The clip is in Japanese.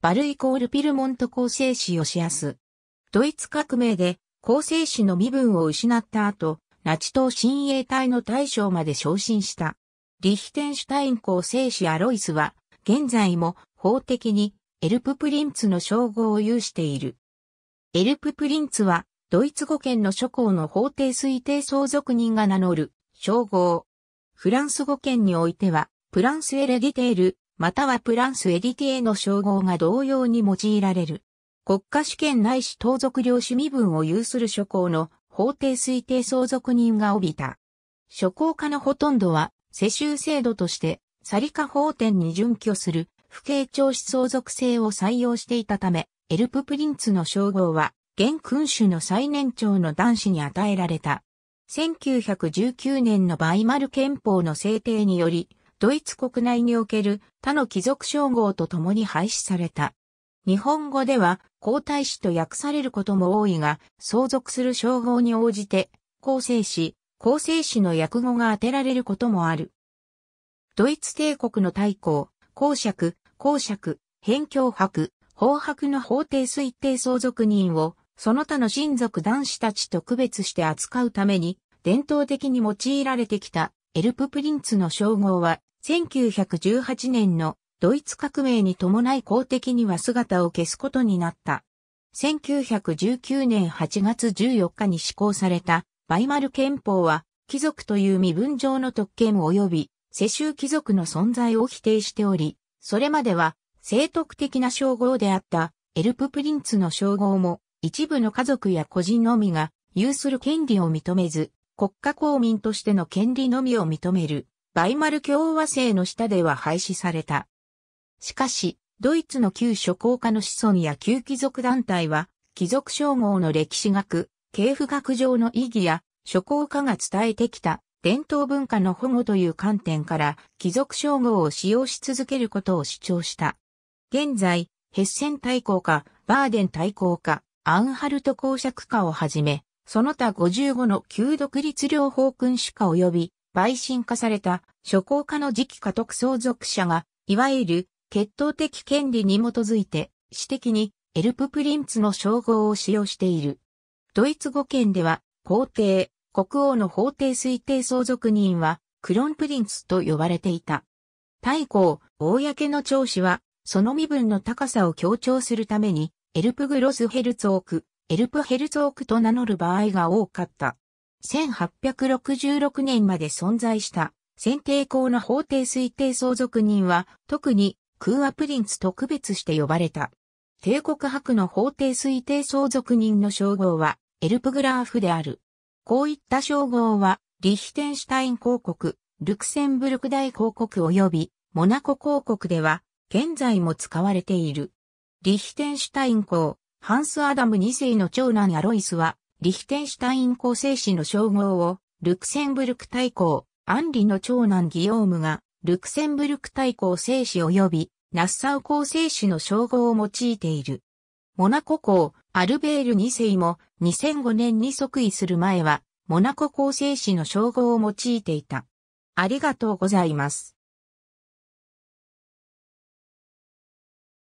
バルイコールピルモント構成士ヨシアス。ドイツ革命で構成士の身分を失った後、ナチ党親衛隊の大将まで昇進した。リヒテンシュタイン構成士アロイスは、現在も法的にエルププリンツの称号を有している。エルププリンツは、ドイツ語圏の諸侯の法定推定相続人が名乗る称号。フランス語圏においては、プランスエレディテール、またはプランスエディティエの称号が同様に用いられる。国家主権ないし盗賊領主身分を有する諸侯の法定推定相続人が帯びた。諸侯家のほとんどは世襲制度としてサリカ法典に準拠する不敬調子相続制を採用していたため、エルププリンツの称号は現君主の最年長の男子に与えられた。1919年のバイマル憲法の制定により、ドイツ国内における他の貴族称号とともに廃止された。日本語では皇太子と訳されることも多いが、相続する称号に応じて、皇聖子、皇聖子の訳語が当てられることもある。ドイツ帝国の大公、公爵、公爵、辺境伯、法伯の法定推定相続人を、その他の親族男子たちと区別して扱うために、伝統的に用いられてきたエルププリンツの称号は、1918年のドイツ革命に伴い公的には姿を消すことになった。1919年8月14日に施行されたバイマル憲法は貴族という身分上の特権及び世襲貴族の存在を否定しており、それまでは政徳的な称号であったエルププリンツの称号も一部の家族や個人のみが有する権利を認めず、国家公民としての権利のみを認めるバイマル共和制の下では廃止された。しかし、ドイツの旧諸侯家の子孫や旧貴族団体は、貴族称号の歴史学、系譜学上の意義や、諸侯家が伝えてきた伝統文化の保護という観点から、貴族称号を使用し続けることを主張した。現在、ヘッセン大公家、バーデン大公家、アンハルト公爵家をはじめ、その他55の旧独立領法君主家及び陪審化された諸公家の次期家督相続者が、いわゆる決闘的権利に基づいて、私的にエルププリンツの称号を使用している。ドイツ語圏では、皇帝、国王の法定推定相続人は、クロンプリンツと呼ばれていた。太后、公の長子は、その身分の高さを強調するために、エルプグロスヘルツォーク、エルプヘルツォークと名乗る場合が多かった。1866年まで存在した選定校の法定推定相続人は特にクーアプリンツと区別して呼ばれた。帝国博の法定推定相続人の称号はエルプグラーフである。こういった称号はリヒテンシュタイン公国、ルクセンブルク大公国及びモナコ公国では現在も使われている。リヒテンシュタイン公、ハンス・アダム2世の長男アロイスはリヒテンシュタイン構成士の称号を、ルクセンブルク大公、アンリの長男ギオームが、ルクセンブルク大公聖史及び、ナッサウ公聖史の称号を用いている。モナコ公、アルベール2世も2005年に即位する前は、モナコ公聖史の称号を用いていた。ありがとうございます。